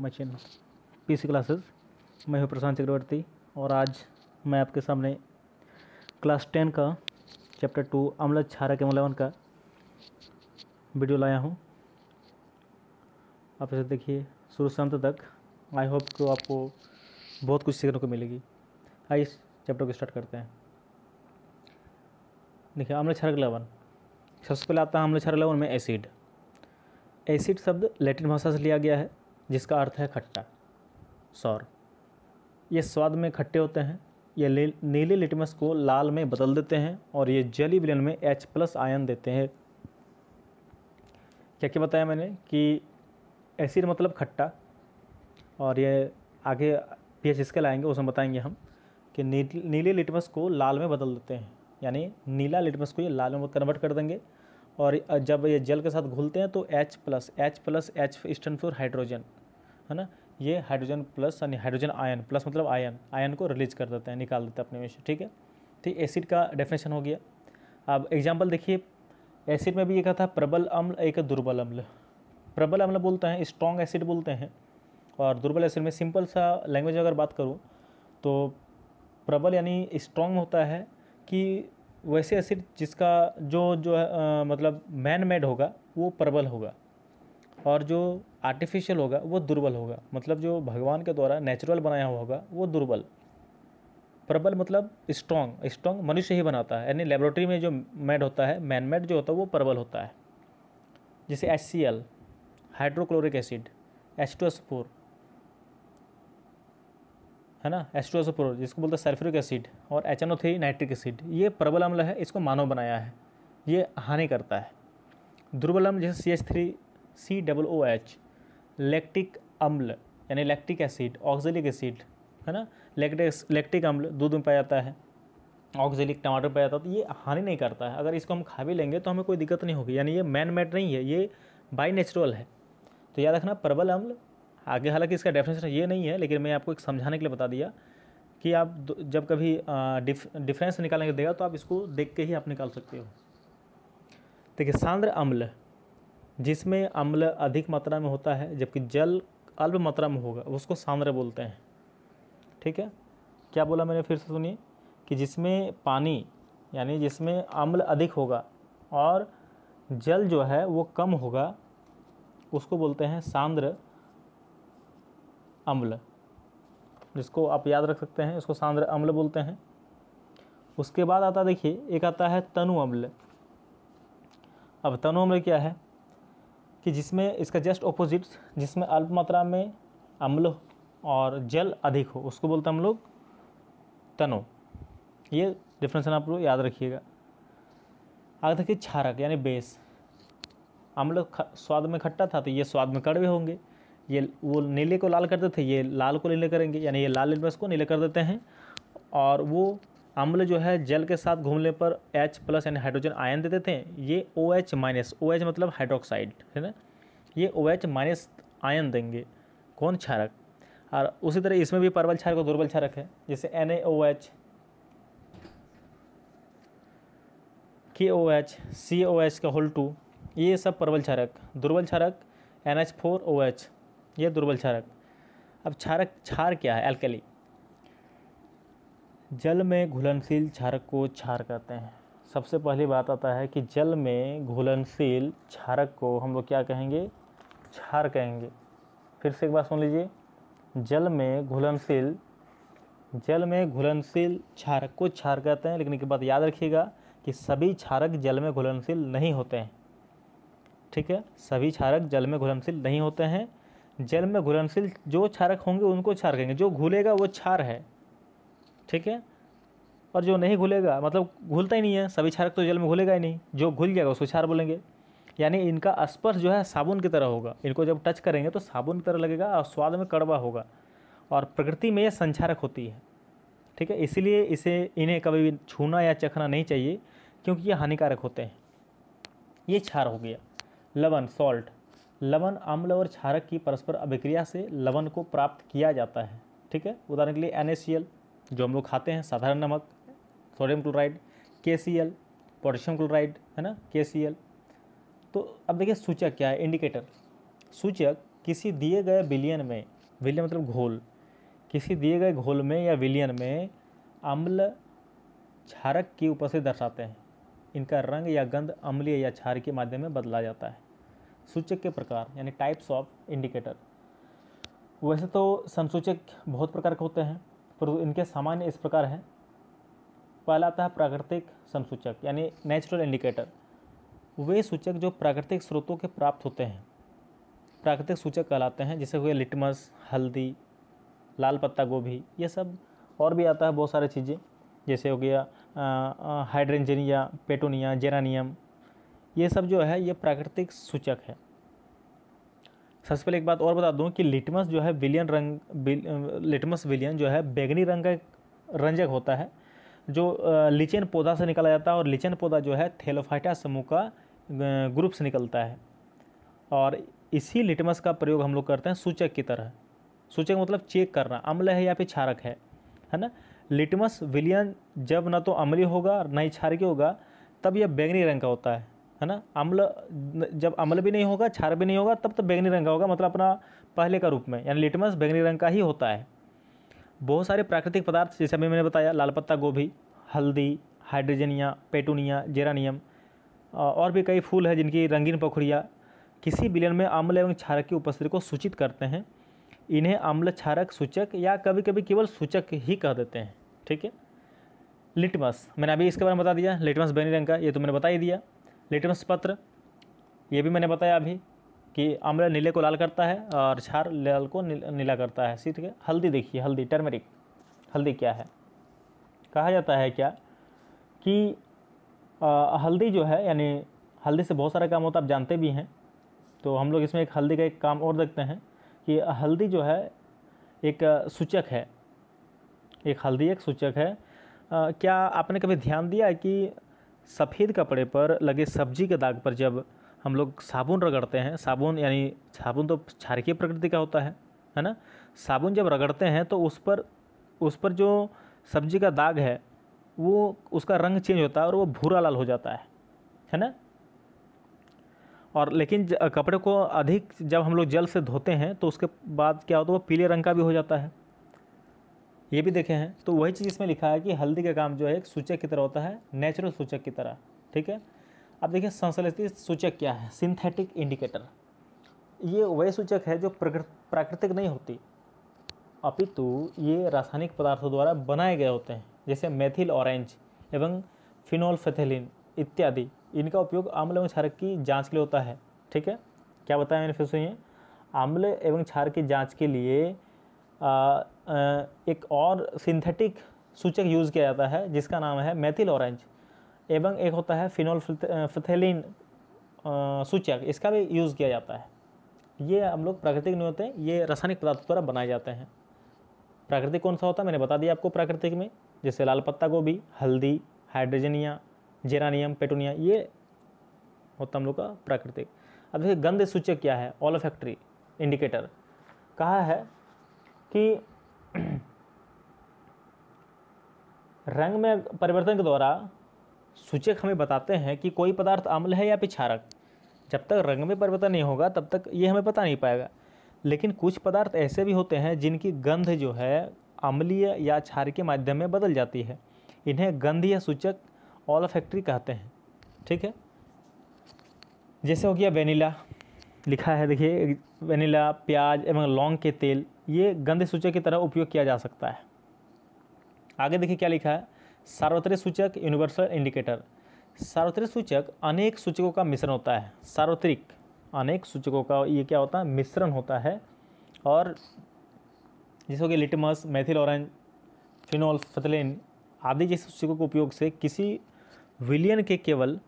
माई channel P C classes मैं हूँ प्रशांत चक्रवर्ती और आज मैं आपके सामने क्लास टेन का चैप्टर टू अम्ल छारा के मलावन का वीडियो लाया हूँ आप इसे देखिए शुरू से अंत तक आई होप कि आपको बहुत कुछ सीखने को मिलेगी आइए इस चैप्टर को स्टार्ट करते हैं देखिए अम्ल के लवण सबसे पहले आता है अम्ल छारा लेवन में एसिड एसिड शब्द लैटिन भाषा से लिया गया है जिसका अर्थ है खट्टा सौर ये स्वाद में खट्टे होते हैं ये नीले लिटमस को लाल में बदल देते हैं और ये जली विलन में H प्लस आयन देते हैं क्या क्या बताया मैंने कि एसिड मतलब खट्टा और ये आगे पी एच इसके आएंगे उसमें बताएंगे हम कि नीले लिटमस को लाल में बदल देते हैं यानी नीला लिटमस को ये लाल में कन्वर्ट कर देंगे और जब ये जल के साथ घुलते हैं तो H plus H plus H stand for hydrogen है ना ये हाइड्रोजन प्लस यानी हाइड्रोजन आयन प्लस मतलब आयन आयन को रिलीज कर देते हैं निकाल देते हैं अपने में से ठीक है ठीक एसिड का डेफिनेशन हो गया अब एग्जाम्पल देखिए एसिड में भी ये कहा था प्रबल अम्ल एक दुर्बल अम्ल प्रबल अम्ल बोलते हैं स्ट्रॉन्ग एसिड बोलते हैं और दुर्बल एसिड में सिंपल सा लैंग्वेज अगर बात करूँ तो प्रबल यानी स्ट्रॉन्ग होता है कि वैसे एसिड जिसका जो जो आ, मतलब मैन मेड होगा वो प्रबल होगा और जो आर्टिफिशियल होगा वो दुर्बल होगा मतलब जो भगवान के द्वारा नेचुरल बनाया हुआ होगा वो दुर्बल प्रबल मतलब स्ट्रॉन्ग स्ट्रॉन्ग मनुष्य ही बनाता है यानी लेबोरेटरी में जो मेड होता है मैन मेड जो होता है वो प्रबल होता है जैसे H C L hydrochloric acid H two S four है ना एच टू एस फोर जिसको बोलते हैं सल्फ्यूरिक एसिड और H N O three nitric acid ये प्रबल अम्ल है इसको मानव बनाया है ये हानि करता है दुर्बल अम्ल जैसे C H three C double O H lactic अम्ल यानी लैक्टिक एसिड ऑक्जेलिक एसिड है ना लैक्टिक अम्ल दूध में पाया जाता है ऑक्जेलिक टमाटर पाया जाता है तो ये हानि नहीं करता है अगर इसको हम खा भी लेंगे तो हमें कोई दिक्कत नहीं होगी यानी ये मैन मेड नहीं है ये बाई नेचुरल है तो याद रखना प्रबल अम्ल आगे हालांकि इसका डेफिनेशन ये नहीं है लेकिन मैं आपको एक समझाने के लिए बता दिया कि आप जब कभी डिफरेंस निकालने के देगा तो आप इसको देख के ही आप निकाल सकते हो देखिए सांद्र अम्ल जिसमें अम्ल अधिक मात्रा में होता है जबकि जल अल्प मात्रा में होगा उसको सांद्र बोलते हैं ठीक है क्या बोला मैंने फिर से सुनिए कि जिसमें पानी यानी जिसमें अम्ल अधिक होगा और जल जो है वो कम होगा उसको बोलते हैं सांद्र अम्ल जिसको आप याद रख सकते हैं इसको सांद्र अम्ल बोलते हैं उसके बाद आता देखिए एक आता है तनु अम्ल अब तनु अम्ल क्या है कि जिसमें इसका जस्ट ऑपोजिट जिसमें अल्प मात्रा में अम्ल और जल अधिक हो उसको बोलते हैं हम लोग तनो ये डिफ्रेंस आप लोग याद रखिएगा आगे देखिए क्षारक यानी बेस अम्ल स्वाद में खट्टा था तो ये स्वाद में कड़वे होंगे ये वो नीले को लाल करते थे ये लाल को नीले करेंगे यानी ये लाल इनमें को नीले कर देते हैं और वो अम्ल जो है जल के साथ घूमने पर H प्लस यानी हाइड्रोजन आयन देते थे ये O H minus O H मतलब हाइड्रोक्साइड है ना ये ओ एच माइनस आयन देंगे कौन क्षारक और उसी तरह इसमें भी परबल क्षारक और दुर्बल क्षारक है जैसे N O H K O H C O H का होल टू ये सब परबल क्षारक दुर्बल क्षारक N H four O H ये दुर्बल क्षारक अब क्षारक क्षार क्या है एल्कली जल में घुलनशील क्षारक को क्षार कहते हैं सबसे पहली बात आता है कि जल में घुलनशील क्षारक को हम लोग क्या कहेंगे क्षार कहेंगे फिर से एक बार सुन लीजिए जल में घुलनशील जल में घुलनशील क्षारक को क्षार कहते हैं लेकिन एक बात याद रखिएगा कि सभी क्षारक जल में घुलनशील नहीं होते हैं ठीक है सभी क्षारक जल में घुलनशील नहीं होते हैं जल में घुलनशील जो क्षारक होंगे उनको क्षार कहेंगे जो घुलेगा वो क्षार है ठीक है और जो नहीं घुलेगा मतलब घुलता ही नहीं है सभी क्षारक तो जल में घुलेगा ही नहीं जो घुल जाएगा उसको क्षार बोलेंगे यानी इनका स्पर्श जो है साबुन की तरह होगा इनको जब टच करेंगे तो साबुन की तरह लगेगा और स्वाद में कड़वा होगा और प्रकृति में यह संचारक होती है ठीक है इसीलिए इसे इन्हें कभी भी छूना या चखना नहीं चाहिए क्योंकि ये हानिकारक होते हैं ये क्षार हो गया लवण सॉल्ट लवण अम्ल और क्षारक की परस्पर अभिक्रिया से लवण को प्राप्त किया जाता है ठीक है उदाहरण के लिए एन जो हम लोग खाते हैं साधारण नमक सोडियम क्लोराइड के सी एल पोटेशियम क्लोराइड है ना के सी एल तो अब देखिए सूचक क्या है इंडिकेटर सूचक किसी दिए गए विलियन में विलियन मतलब घोल किसी दिए गए घोल में या विलियन में अम्ल क्षारक की उपस्थिति दर्शाते हैं इनका रंग या गंध अम्लीय या क्षार के माध्यम में बदला जाता है सूचक के प्रकार यानी टाइप्स ऑफ इंडिकेटर वैसे तो संसूचक बहुत प्रकार के होते हैं परंतु इनके सामान्य इस प्रकार हैं पहला आता है प्राकृतिक संसूचक यानी नेचुरल इंडिकेटर वे सूचक जो प्राकृतिक स्रोतों के प्राप्त होते हैं प्राकृतिक सूचक कहलाते हैं जैसे हुए लिटमस हल्दी लाल पत्ता गोभी ये सब और भी आता है बहुत सारी चीज़ें जैसे हो गया हाइड्रेंजनिया पेटोनिया जेरानियम ये सब जो है ये प्राकृतिक सूचक है सबसे पहले एक बात और बता दूं कि लिटमस जो है विलियन रंग लिटमस विलियन जो है बैगनी रंग का रंजक होता है जो लिचेन पौधा से निकाला जाता है और लिचेन पौधा जो है थेलोफाइटा समूह का ग्रुप से निकलता है और इसी लिटमस का प्रयोग हम लोग करते हैं सूचक की तरह सूचक मतलब चेक करना अम्ल है या फिर क्षारक है है ना लिटमस विलियन जब ना तो अम्ली होगा ना ही क्षारकीय होगा तब यह बैगनी रंग का होता है है ना अम्ल जब अम्ल भी नहीं होगा क्षार भी नहीं होगा तब तो बैंगनी रंग का होगा मतलब अपना पहले का रूप में यानी लिटमस बैंगनी रंग का ही होता है बहुत सारे प्राकृतिक पदार्थ जैसे अभी मैंने बताया लाल पत्ता गोभी हल्दी हाइड्रोजनिया पेटूनिया जेरानियम और भी कई फूल हैं जिनकी रंगीन पखुड़िया किसी बिलियन में अम्ल एवं क्षारक की उपस्थिति को सूचित करते हैं इन्हें अम्ल क्षारक सूचक या कभी कभी केवल सूचक ही कह देते हैं ठीक है लिटमस मैंने अभी इसके बारे में बता दिया लिटमस बैनी रंग का ये तो मैंने बता ही दिया लिटमस पत्र ये भी मैंने बताया अभी कि आमला नीले को लाल करता है और छार लाल को नीला करता है सी ठीक है हल्दी देखिए हल्दी टर्मेरिक हल्दी क्या है कहा जाता है क्या कि आ, हल्दी जो है यानी हल्दी से बहुत सारा काम होता है आप जानते भी हैं तो हम लोग इसमें एक हल्दी का एक काम और देखते हैं कि हल्दी जो है एक सूचक है एक हल्दी एक सूचक है आ, क्या आपने कभी ध्यान दिया कि सफ़ेद कपड़े पर लगे सब्जी के दाग पर जब हम लोग साबुन रगड़ते हैं साबुन यानी साबुन तो क्षारकीय प्रकृति का होता है है ना साबुन जब रगड़ते हैं तो उस पर उस पर जो सब्जी का दाग है वो उसका रंग चेंज होता है और वो भूरा लाल हो जाता है है ना और लेकिन कपड़े को अधिक जब हम लोग जल से धोते हैं तो उसके बाद क्या होता है वो पीले रंग का भी हो जाता है ये भी देखे हैं तो वही चीज़ इसमें लिखा है कि हल्दी का काम जो है एक सूचक की तरह होता है नेचुरल सूचक की तरह ठीक है अब देखिए संश्लेषित सूचक क्या है सिंथेटिक इंडिकेटर ये वही सूचक है जो प्राकृतिक नहीं होती अपितु ये रासायनिक पदार्थों द्वारा बनाए गए होते हैं जैसे मेथिल ऑरेंज एवं फिनोल फेथेलिन इत्यादि इनका उपयोग आम्ल एवं क्षारक की जांच के लिए होता है ठीक है क्या बताया मैंने फिर सुनिए आम्ल एवं क्षार की जांच के लिए एक और सिंथेटिक सूचक यूज़ किया जाता है जिसका नाम है मेथिल ऑरेंज एवं एक होता है फिनोल फिथेलिन सूचक इसका भी यूज़ किया जाता है ये हम लोग प्राकृतिक नहीं होते ये रासायनिक पदार्थ द्वारा बनाए जाते हैं प्राकृतिक कौन सा होता है मैंने बता दिया आपको प्राकृतिक में जैसे लाल पत्ता गोभी हल्दी हाइड्रोजनिया जेरानियम पेटोनिया ये होता हम लोग का प्राकृतिक अब देखिए गंध सूचक क्या है ऑल फैक्ट्री इंडिकेटर कहा है कि रंग में परिवर्तन के द्वारा सूचक हमें बताते हैं कि कोई पदार्थ अम्ल है या पिछारक जब तक रंग में परिवर्तन नहीं होगा तब तक ये हमें पता नहीं पाएगा लेकिन कुछ पदार्थ ऐसे भी होते हैं जिनकी गंध जो है अम्लीय या क्षार के माध्यम में बदल जाती है इन्हें गंध या सूचक ऑल फैक्ट्री कहते हैं ठीक है जैसे हो गया वेनिला लिखा है देखिए वेनिला प्याज एवं लौंग के तेल ये गंध सूचक की तरह उपयोग किया जा सकता है आगे देखिए क्या लिखा है सार्वत्रिक सूचक यूनिवर्सल इंडिकेटर सार्वत्रिक सूचक अनेक सूचकों का मिश्रण होता है सार्वत्रिक अनेक सूचकों का ये क्या होता है मिश्रण होता है और जैसे कि litmus methyl orange phenolphthalein आदि जैसे सूचकों के उपयोग से किसी विलियन के केवल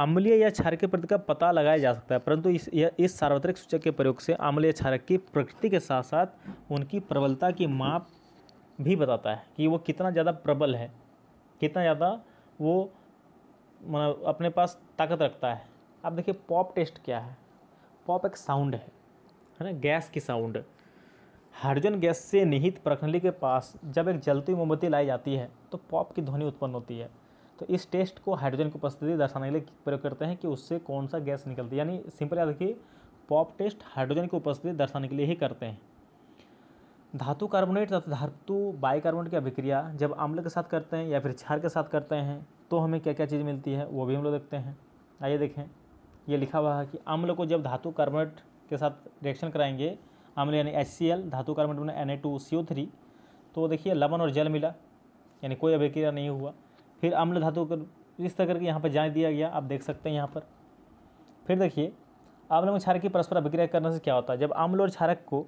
अम्लीय या क्षारक प्रति का पता लगाया जा सकता है परंतु इस इस सार्वत्रिक सूचक के प्रयोग से अम्लीय क्षारक की प्रकृति के साथ साथ उनकी प्रबलता की माप भी बताता है कि वो कितना ज़्यादा प्रबल है कितना ज़्यादा वो मतलब अपने पास ताकत रखता है अब देखिए पॉप टेस्ट क्या है पॉप एक साउंड है है ना गैस की साउंड हाइड्रोजन गैस से निहित प्रखंडी के पास जब एक जलती मोमबत्ती लाई जाती है तो पॉप की ध्वनि उत्पन्न होती है तो इस टेस्ट को हाइड्रोजन की उपस्थिति दर्शाने के लिए प्रयोग करते हैं कि उससे कौन सा गैस निकलती है यानी सिंपल याद रखिए पॉप टेस्ट हाइड्रोजन की उपस्थिति दर्शाने के लिए ही करते हैं धातु कार्बोनेट तथा धातु बाइकार्बोनेट की अभिक्रिया जब अम्ल के साथ करते हैं या फिर क्षार के साथ करते हैं तो हमें क्या क्या चीज़ मिलती है वो भी हम लोग देखते हैं आइए देखें ये लिखा हुआ है कि अम्ल को जब धातु कार्बोनेट के साथ रिएक्शन कराएंगे अम्ल यानी एच धातु कार्बोनेट में एन तो देखिए लवण और जल मिला यानी कोई अभिक्रिया नहीं हुआ फिर अम्ल धातु कर इस तरह करके यहाँ पर जाँच दिया गया आप देख सकते हैं यहाँ पर फिर देखिए आम्ल में क्षारक की परस्पर अभिक्रिया करने से क्या होता है जब आम्ल और क्षारक को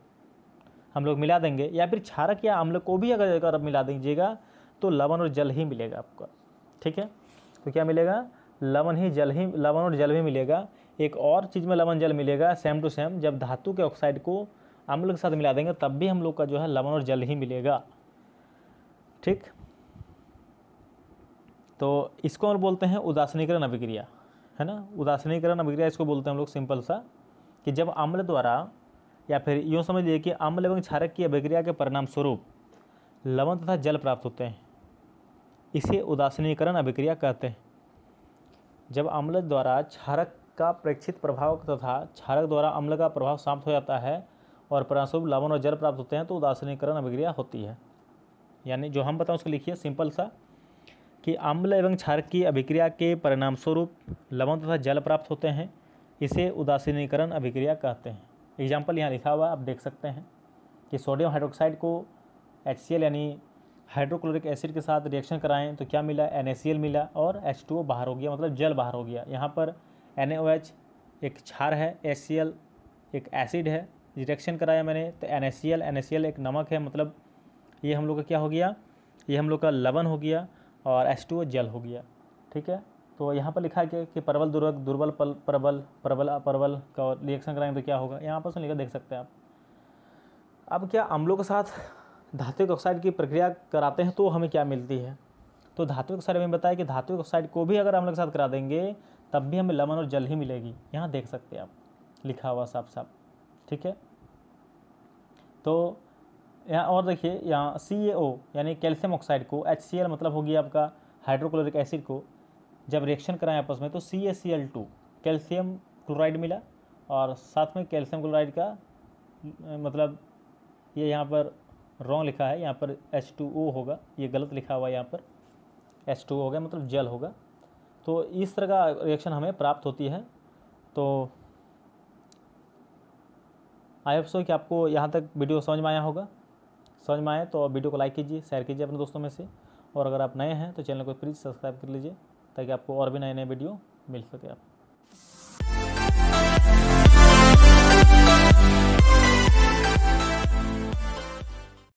हम लोग मिला देंगे या फिर क्षारक या आम्ल को भी अगर अगर आप मिला दीजिएगा तो लवण और जल ही मिलेगा आपका ठीक है तो क्या मिलेगा लवण ही जल ही लवण और जल भी मिलेगा एक और चीज़ में लवण जल मिलेगा सेम टू सेम जब धातु के ऑक्साइड को अम्ल के साथ मिला देंगे तब भी हम लोग का जो है लवण और जल ही मिलेगा ठीक तो इसको हम बोलते हैं उदासनीकरण अभिक्रिया है ना उदासनीकरण अभिक्रिया इसको बोलते हैं हम लोग सिंपल सा कि जब अम्ल द्वारा या फिर यूँ समझ लीजिए कि अम्ल एवं क्षारक की अभिक्रिया के परिणाम स्वरूप लवण तथा जल प्राप्त होते हैं इसे उदासनीकरण अभिक्रिया कहते हैं जब अम्ल द्वारा क्षारक का प्रेक्षित प्रभाव तथा क्षारक द्वारा अम्ल का प्रभाव समाप्त हो जाता है और परिणामस्वरूप लवण और जल प्राप्त होते हैं तो उदासनीकरण अभिक्रिया होती है यानी जो हम बताएं उसको लिखिए सिंपल सा कि अम्ल एवं क्षार की अभिक्रिया के परिणामस्वरूप लवण तथा जल प्राप्त होते हैं इसे उदासीनीकरण अभिक्रिया कहते हैं एग्जाम्पल यहाँ लिखा हुआ आप देख सकते हैं कि सोडियम हाइड्रोक्साइड को एच यानी हाइड्रोक्लोरिक एसिड के साथ रिएक्शन कराएं तो क्या मिला एन मिला और एच बाहर हो गया मतलब जल बाहर हो गया यहाँ पर एन एक क्षार है एच एक एसिड है रिएक्शन कराया मैंने तो एन एस एक नमक है मतलब ये हम लोग का क्या हो गया ये हम लोग का लवण हो गया और एस टू जल हो गया ठीक है तो यहाँ पर लिखा है कि परवल दुर्वक दुर्बल पल प्रबल प्रबल अपरबल का रिएक्शन कराएंगे तो क्या होगा यहाँ पर सुन लिखा देख सकते हैं आप अब क्या अम्लों के साथ धातु ऑक्साइड की प्रक्रिया कराते हैं तो हमें क्या मिलती है तो धात्विक ऑक्साइड में बताया कि धातु ऑक्साइड को भी अगर अम्ल के साथ करा देंगे तब भी हमें लमन और जल ही मिलेगी यहाँ देख सकते हैं आप लिखा हुआ साफ साफ ठीक है तो यहाँ और देखिए यहाँ सी यानी कैल्शियम ऑक्साइड को एच मतलब होगी आपका हाइड्रोक्लोरिक एसिड को जब रिएक्शन कराएं आपस में तो C A C L two calcium chloride मिला और साथ में कैल्शियम क्लोराइड का मतलब ये यहाँ पर रॉन्ग लिखा है यहाँ पर एच टू ओ होगा ये गलत लिखा हुआ है यहाँ पर एच टू ओ हो गया मतलब जल होगा तो इस तरह का रिएक्शन हमें प्राप्त होती है तो आई होप सो कि आपको यहाँ तक वीडियो समझ में आया होगा समझ में आए तो वीडियो को लाइक कीजिए शेयर कीजिए अपने दोस्तों में से और अगर आप नए हैं तो चैनल को प्लीज़ सब्सक्राइब कर लीजिए ताकि आपको और भी नए नए वीडियो मिल सके आप